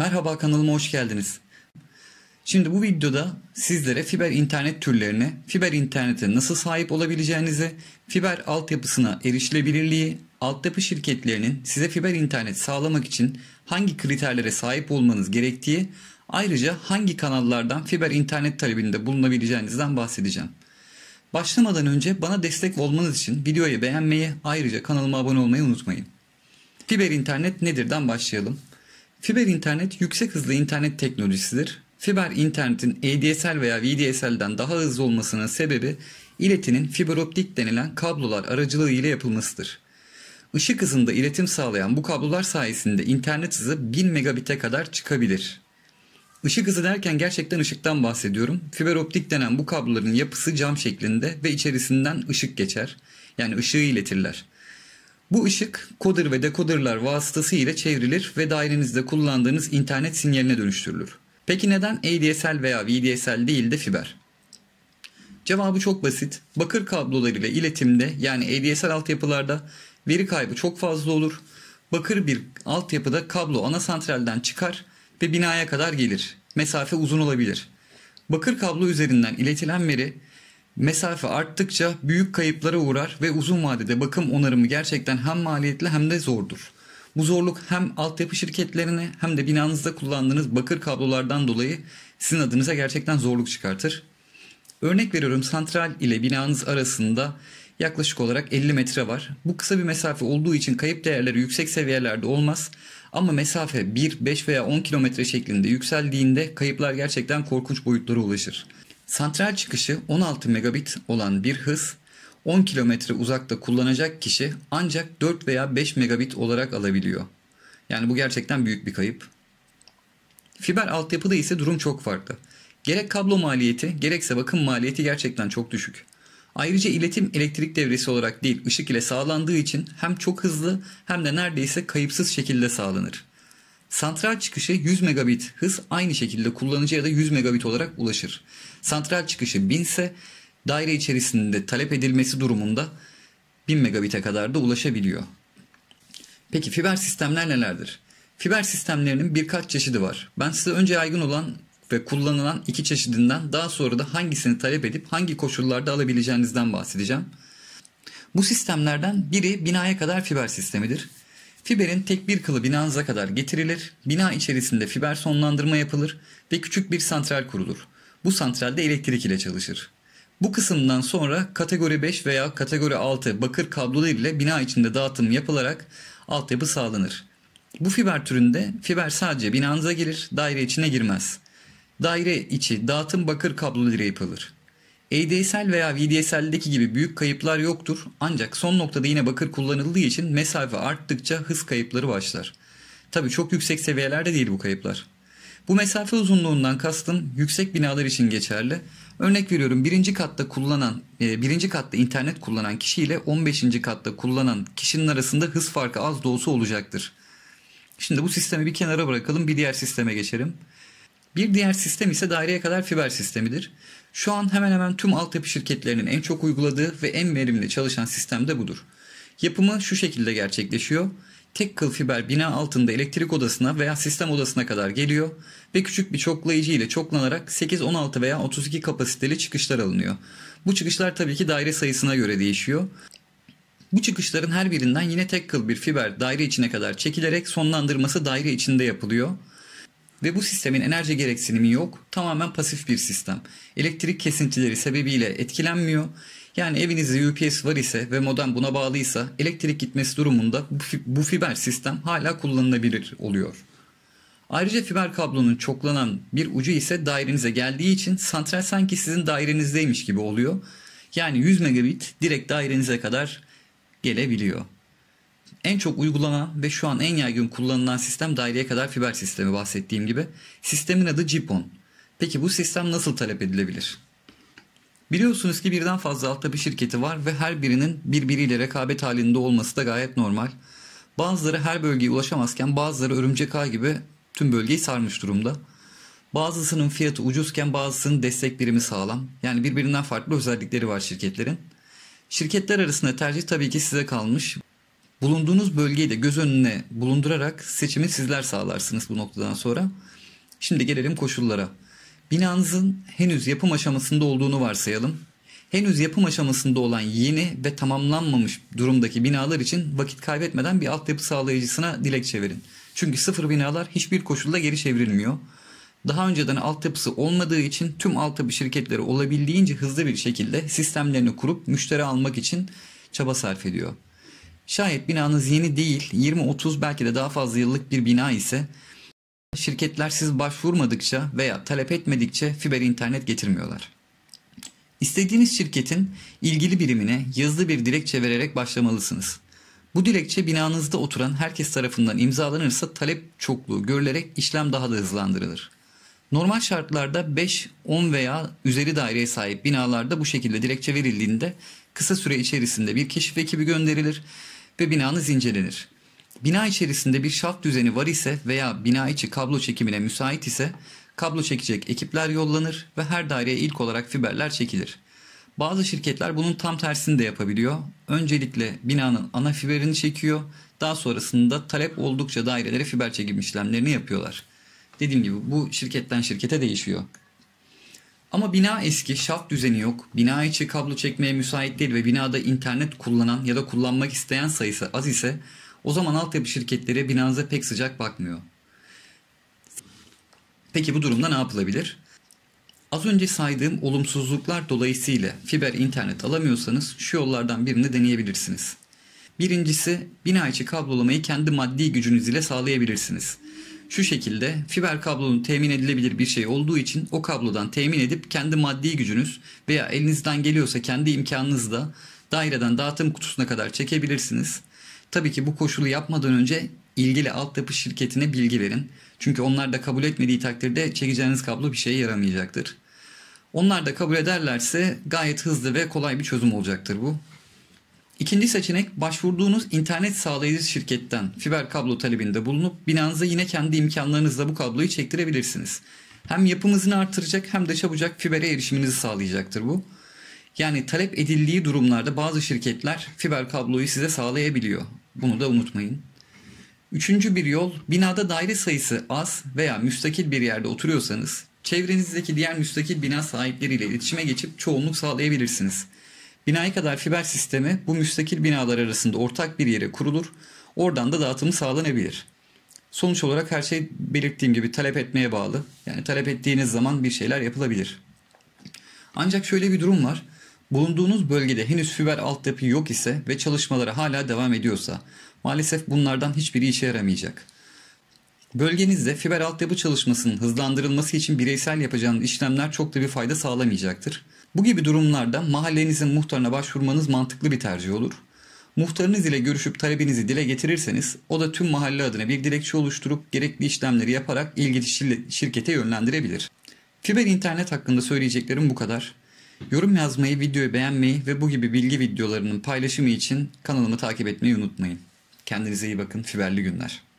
Merhaba kanalıma hoş geldiniz. Şimdi bu videoda sizlere fiber internet türlerine, fiber internete nasıl sahip olabileceğinizi, fiber altyapısına erişilebilirliği, altyapı şirketlerinin size fiber internet sağlamak için hangi kriterlere sahip olmanız gerektiği, ayrıca hangi kanallardan fiber internet talebinde bulunabileceğinizden bahsedeceğim. Başlamadan önce bana destek olmanız için videoyu beğenmeyi, ayrıca kanalıma abone olmayı unutmayın. Fiber internet nedirden başlayalım. Fiber internet yüksek hızlı internet teknolojisidir. Fiber internetin ADSL veya VDSL'den daha hızlı olmasının sebebi iletinin fiber optik denilen kablolar aracılığı ile yapılmasıdır. Işık hızında iletim sağlayan bu kablolar sayesinde internet hızı 1000 megabite kadar çıkabilir. Işık hızı derken gerçekten ışıktan bahsediyorum. Fiber optik denen bu kabloların yapısı cam şeklinde ve içerisinden ışık geçer. Yani ışığı iletirler. Bu ışık koder ve dekoderlar vasıtasıyla çevrilir ve dairenizde kullandığınız internet sinyaline dönüştürülür. Peki neden ADSL veya VDSL değil de fiber? Cevabı çok basit. Bakır ile iletimde yani ADSL altyapılarda veri kaybı çok fazla olur. Bakır bir altyapıda kablo ana santralden çıkar ve binaya kadar gelir. Mesafe uzun olabilir. Bakır kablo üzerinden iletilen veri mesafe arttıkça büyük kayıplara uğrar ve uzun vadede bakım onarımı gerçekten hem maliyetli hem de zordur. Bu zorluk hem altyapı şirketlerine hem de binanızda kullandığınız bakır kablolardan dolayı sizin adınıza gerçekten zorluk çıkartır. Örnek veriyorum santral ile binanız arasında yaklaşık olarak 50 metre var. Bu kısa bir mesafe olduğu için kayıp değerleri yüksek seviyelerde olmaz. Ama mesafe 1, 5 veya 10 kilometre şeklinde yükseldiğinde kayıplar gerçekten korkunç boyutlara ulaşır. Santral çıkışı 16 megabit olan bir hız 10 kilometre uzakta kullanacak kişi ancak 4 veya 5 megabit olarak alabiliyor. Yani bu gerçekten büyük bir kayıp. Fiber altyapıda ise durum çok farklı. Gerek kablo maliyeti gerekse bakım maliyeti gerçekten çok düşük. Ayrıca iletim elektrik devresi olarak değil ışık ile sağlandığı için hem çok hızlı hem de neredeyse kayıpsız şekilde sağlanır. Santral çıkışı 100 megabit hız aynı şekilde kullanıcıya da 100 megabit olarak ulaşır. Santral çıkışı 1000 ise daire içerisinde talep edilmesi durumunda 1000 megabite kadar da ulaşabiliyor. Peki fiber sistemler nelerdir? Fiber sistemlerinin birkaç çeşidi var. Ben size önce yaygın olan ve kullanılan iki çeşidinden daha sonra da hangisini talep edip hangi koşullarda alabileceğinizden bahsedeceğim. Bu sistemlerden biri binaya kadar fiber sistemidir. Fiberin tek bir kılı binanıza kadar getirilir, bina içerisinde fiber sonlandırma yapılır ve küçük bir santral kurulur. Bu santralde elektrik ile çalışır. Bu kısımdan sonra kategori 5 veya kategori 6 bakır kabloları ile bina içinde dağıtım yapılarak altyapı sağlanır. Bu fiber türünde fiber sadece binanıza gelir, daire içine girmez. Daire içi dağıtım bakır kabloları ile yapılır. ADSL veya VDSL'deki gibi büyük kayıplar yoktur ancak son noktada yine bakır kullanıldığı için mesafe arttıkça hız kayıpları başlar. Tabi çok yüksek seviyelerde değil bu kayıplar. Bu mesafe uzunluğundan kastım yüksek binalar için geçerli. Örnek veriyorum birinci katta kullanan, e, birinci katta internet kullanan kişi ile 15. katta kullanan kişinin arasında hız farkı az da olsa olacaktır. Şimdi bu sistemi bir kenara bırakalım bir diğer sisteme geçelim. Bir diğer sistem ise daireye kadar fiber sistemidir. Şu an hemen hemen tüm altyapı şirketlerinin en çok uyguladığı ve en verimli çalışan sistem de budur. Yapımı şu şekilde gerçekleşiyor. Tek kıl fiber bina altında elektrik odasına veya sistem odasına kadar geliyor ve küçük bir çoklayıcı ile çoklanarak 8, 16 veya 32 kapasiteli çıkışlar alınıyor. Bu çıkışlar tabii ki daire sayısına göre değişiyor. Bu çıkışların her birinden yine tek kıl bir fiber daire içine kadar çekilerek sonlandırması daire içinde yapılıyor. Ve bu sistemin enerji gereksinimi yok. Tamamen pasif bir sistem. Elektrik kesintileri sebebiyle etkilenmiyor. Yani evinizde UPS var ise ve modem buna bağlıysa elektrik gitmesi durumunda bu fiber sistem hala kullanılabilir oluyor. Ayrıca fiber kablonun çoklanan bir ucu ise dairenize geldiği için santral sanki sizin dairenizdeymiş gibi oluyor. Yani 100 megabit direkt dairenize kadar gelebiliyor en çok uygulanan ve şu an en yaygın kullanılan sistem daireye kadar fiber sistemi bahsettiğim gibi. Sistemin adı GPON. Peki bu sistem nasıl talep edilebilir? Biliyorsunuz ki birden fazla altta şirketi var ve her birinin birbiriyle rekabet halinde olması da gayet normal. Bazıları her bölgeye ulaşamazken bazıları örümcek ağ gibi tüm bölgeyi sarmış durumda. Bazısının fiyatı ucuzken bazısının destek birimi sağlam. Yani birbirinden farklı özellikleri var şirketlerin. Şirketler arasında tercih tabii ki size kalmış bulunduğunuz bölgeyi de göz önüne bulundurarak seçimi sizler sağlarsınız bu noktadan sonra. Şimdi gelelim koşullara. Binanızın henüz yapım aşamasında olduğunu varsayalım. Henüz yapım aşamasında olan yeni ve tamamlanmamış durumdaki binalar için vakit kaybetmeden bir altyapı sağlayıcısına dilekçe verin. Çünkü sıfır binalar hiçbir koşulda geri çevrilmiyor. Daha önceden altyapısı olmadığı için tüm altyapı şirketleri olabildiğince hızlı bir şekilde sistemlerini kurup müşteri almak için çaba sarf ediyor. Şayet binanız yeni değil 20-30 belki de daha fazla yıllık bir bina ise şirketler siz başvurmadıkça veya talep etmedikçe fiber internet getirmiyorlar. İstediğiniz şirketin ilgili birimine yazılı bir dilekçe vererek başlamalısınız. Bu dilekçe binanızda oturan herkes tarafından imzalanırsa talep çokluğu görülerek işlem daha da hızlandırılır. Normal şartlarda 5, 10 veya üzeri daireye sahip binalarda bu şekilde dilekçe verildiğinde kısa süre içerisinde bir keşif ekibi gönderilir ve binanız incelenir. Bina içerisinde bir şaf düzeni var ise veya bina içi kablo çekimine müsait ise kablo çekecek ekipler yollanır ve her daireye ilk olarak fiberler çekilir. Bazı şirketler bunun tam tersini de yapabiliyor. Öncelikle binanın ana fiberini çekiyor. Daha sonrasında talep oldukça dairelere fiber çekim işlemlerini yapıyorlar. Dediğim gibi bu şirketten şirkete değişiyor. Ama bina eski, şaft düzeni yok, bina içi kablo çekmeye müsait değil ve binada internet kullanan ya da kullanmak isteyen sayısı az ise o zaman altyapı şirketleri binanıza pek sıcak bakmıyor. Peki bu durumda ne yapılabilir? Az önce saydığım olumsuzluklar dolayısıyla fiber internet alamıyorsanız şu yollardan birini deneyebilirsiniz. Birincisi bina içi kablolamayı kendi maddi gücünüz ile sağlayabilirsiniz şu şekilde fiber kablonun temin edilebilir bir şey olduğu için o kablodan temin edip kendi maddi gücünüz veya elinizden geliyorsa kendi imkanınızla daireden dağıtım kutusuna kadar çekebilirsiniz. Tabii ki bu koşulu yapmadan önce ilgili altyapı şirketine bilgi verin. Çünkü onlar da kabul etmediği takdirde çekeceğiniz kablo bir şeye yaramayacaktır. Onlar da kabul ederlerse gayet hızlı ve kolay bir çözüm olacaktır bu. İkinci seçenek başvurduğunuz internet sağlayıcı şirketten fiber kablo talebinde bulunup binanıza yine kendi imkanlarınızla bu kabloyu çektirebilirsiniz. Hem yapım artıracak hem de çabucak fibere erişiminizi sağlayacaktır bu. Yani talep edildiği durumlarda bazı şirketler fiber kabloyu size sağlayabiliyor. Bunu da unutmayın. Üçüncü bir yol, binada daire sayısı az veya müstakil bir yerde oturuyorsanız, çevrenizdeki diğer müstakil bina sahipleriyle iletişime geçip çoğunluk sağlayabilirsiniz. Binaya kadar fiber sistemi bu müstakil binalar arasında ortak bir yere kurulur. Oradan da dağıtımı sağlanabilir. Sonuç olarak her şey belirttiğim gibi talep etmeye bağlı. Yani talep ettiğiniz zaman bir şeyler yapılabilir. Ancak şöyle bir durum var. Bulunduğunuz bölgede henüz fiber altyapı yok ise ve çalışmaları hala devam ediyorsa maalesef bunlardan hiçbiri işe yaramayacak. Bölgenizde fiber altyapı çalışmasının hızlandırılması için bireysel yapacağınız işlemler çok da bir fayda sağlamayacaktır. Bu gibi durumlarda mahallenizin muhtarına başvurmanız mantıklı bir tercih olur. Muhtarınız ile görüşüp talebinizi dile getirirseniz o da tüm mahalle adına bir dilekçe oluşturup gerekli işlemleri yaparak ilgili şirkete yönlendirebilir. Fiber internet hakkında söyleyeceklerim bu kadar. Yorum yazmayı, videoyu beğenmeyi ve bu gibi bilgi videolarının paylaşımı için kanalımı takip etmeyi unutmayın. Kendinize iyi bakın, fiberli günler.